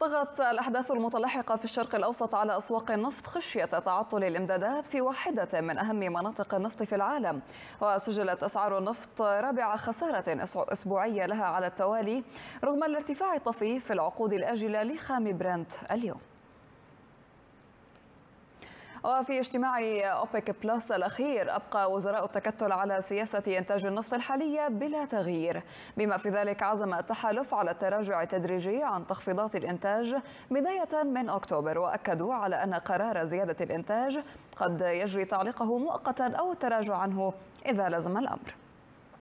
طغت الأحداث المتلاحقة في الشرق الأوسط على أسواق النفط خشية تعطل الإمدادات في واحدة من أهم مناطق النفط في العالم وسجلت أسعار النفط رابع خسارة أسبوعية لها على التوالي رغم الارتفاع الطفيف في العقود الآجلة لخام برنت اليوم وفي اجتماع أوبك بلس الأخير أبقى وزراء التكتل على سياسة إنتاج النفط الحالية بلا تغيير بما في ذلك عزم التحالف على التراجع التدريجي عن تخفيضات الإنتاج بداية من أكتوبر وأكدوا على أن قرار زيادة الإنتاج قد يجري تعليقه مؤقتا أو التراجع عنه إذا لزم الأمر